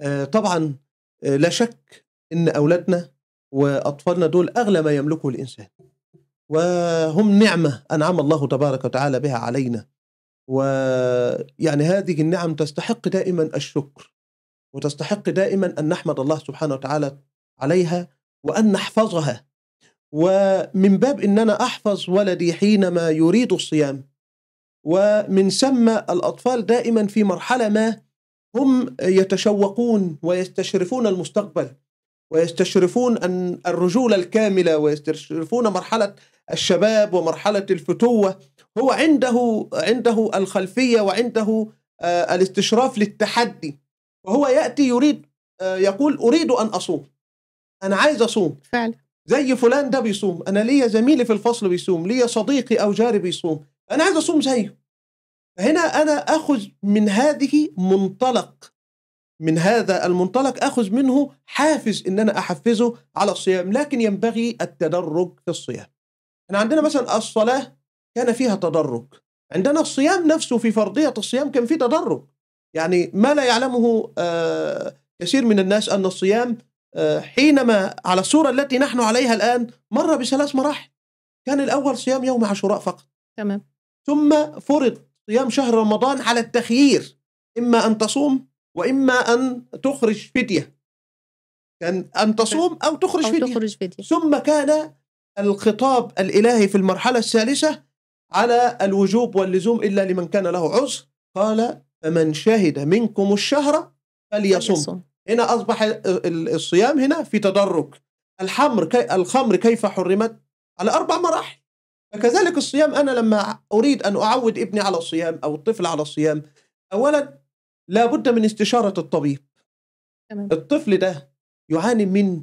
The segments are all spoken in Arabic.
آه، طبعا آه، لا شك ان اولادنا واطفالنا دول اغلى ما يملكه الانسان وهم نعمه انعم الله تبارك وتعالى بها علينا ويعني هذه النعم تستحق دائما الشكر وتستحق دائما ان نحمد الله سبحانه وتعالى عليها وان نحفظها ومن باب ان انا احفظ ولدي حينما يريد الصيام ومن ثم الاطفال دائما في مرحله ما هم يتشوقون ويستشرفون المستقبل ويستشرفون أن الرجولة الكاملة ويستشرفون مرحلة الشباب ومرحلة الفتوة هو عنده عنده الخلفية وعنده آه، الاستشراف للتحدي وهو يأتي يريد آه، يقول أريد أن أصوم أنا عايز أصوم فعلا زي فلان ده بيصوم أنا ليا زميلي في الفصل بيصوم ليا صديقي أو جاري بيصوم أنا عايز أصوم زيه فهنا أنا أخذ من هذه منطلق من هذا المنطلق أخذ منه حافز إن أنا أحفزه على الصيام لكن ينبغي التدرج في الصيام إحنا عندنا مثلا الصلاة كان فيها تدرج عندنا الصيام نفسه في فرضية الصيام كان فيه تدرج يعني ما لا يعلمه آه، كثير من الناس أن الصيام آه، حينما على الصورة التي نحن عليها الآن مر بثلاث مراحل كان الأول صيام يوم عاشوراء فقط تمام ثم فرض صيام شهر رمضان على التخيير إما أن تصوم وإما أن تخرج فدية كان أن تصوم أو تخرج, أو فدية. تخرج فدية ثم كان الخطاب الإلهي في المرحلة الثالثة على الوجوب واللزوم إلا لمن كان له عذر قال فمن شهد منكم الشهر فليصوم هنا أصبح الصيام هنا في تدرج الحمر كي الخمر كيف حرمت على أربع مراحل فكذلك الصيام أنا لما أريد أن أعود ابني على الصيام أو الطفل على الصيام أولا لابد من استشارة الطبيب تمام. الطفل ده يعاني من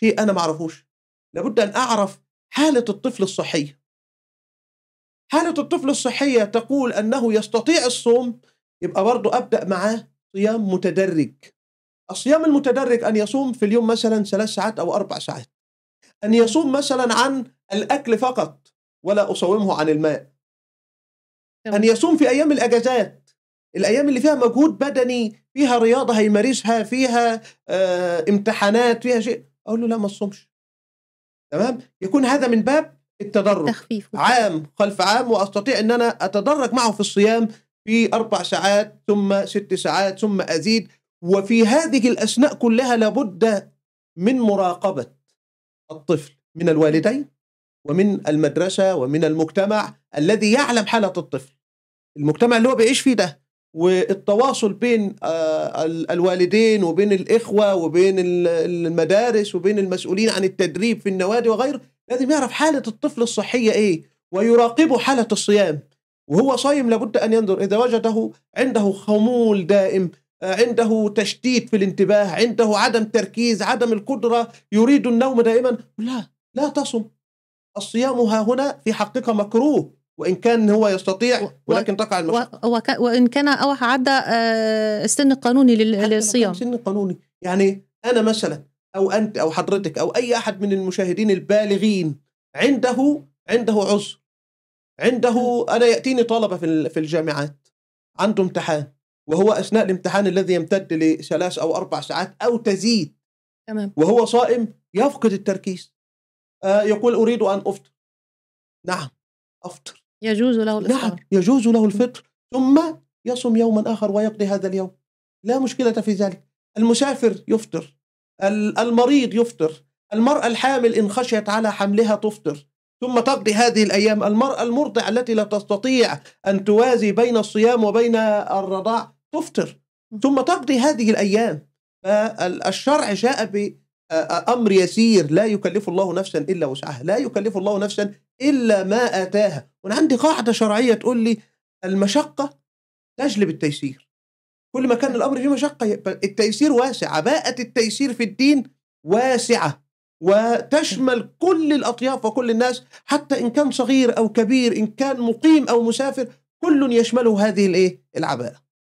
شيء أنا معرفوش لابد أن أعرف حالة الطفل الصحية حالة الطفل الصحية تقول أنه يستطيع الصوم يبقى برضه أبدأ معاه صيام متدرج الصيام المتدرج أن يصوم في اليوم مثلا ثلاث ساعات أو أربع ساعات أن يصوم مثلا عن الأكل فقط ولا أصومه عن الماء أن يصوم في أيام الأجازات الأيام اللي فيها مجهود بدني فيها رياضة هيمارسها فيها آه امتحانات فيها شيء أقول له لا ما تصومش تمام يكون هذا من باب التدرج تخفيف عام خلف عام واستطيع ان انا اتدرج معه في الصيام في اربع ساعات ثم ست ساعات ثم ازيد وفي هذه الاثناء كلها لابد من مراقبه الطفل من الوالدين ومن المدرسة ومن المجتمع الذي يعلم حالة الطفل المجتمع اللي هو بيعيش فيه ده والتواصل بين آه، الوالدين وبين الإخوة وبين المدارس وبين المسؤولين عن التدريب في النوادي وغيره لازم يعرف حالة الطفل الصحية إيه ويراقبه حالة الصيام وهو صايم لابد أن ينظر إذا وجده عنده خمول دائم آه، عنده تشتيت في الانتباه عنده عدم تركيز عدم القدرة يريد النوم دائما لا لا تصم الصيام ها هنا في حقيقة مكروه وان كان هو يستطيع ولكن تقع المشقه و... وان كان او عدى آه، السن القانوني للصيام سن قانوني يعني انا مثلا او انت او حضرتك او اي احد من المشاهدين البالغين عنده عنده عذر عنده انا ياتيني طلبه في في الجامعات عنده امتحان وهو اثناء الامتحان الذي يمتد لثلاث او اربع ساعات او تزيد تمام وهو صائم يفقد التركيز آه، يقول أريد أن أفطر نعم أفطر يجوز له الإفطار نعم يجوز له الفطر ثم يصوم يوما آخر ويقضي هذا اليوم لا مشكلة في ذلك المسافر يفطر المريض يفطر المرأة الحامل إن خشيت على حملها تفطر ثم تقضي هذه الأيام المرأة المرضع التي لا تستطيع أن توازي بين الصيام وبين الرضاع تفطر ثم تقضي هذه الأيام فالشرع آه، جاء امر يسير لا يكلف الله نفسا الا وسعها لا يكلف الله نفسا الا ما اتاها وانا عندي قاعده شرعيه تقول لي المشقه تجلب التيسير كل ما كان الامر فيه مشقه التيسير واسع عباءه التيسير في الدين واسعه وتشمل كل الاطياف وكل الناس حتى ان كان صغير او كبير ان كان مقيم او مسافر كل يشمله هذه الايه العباءه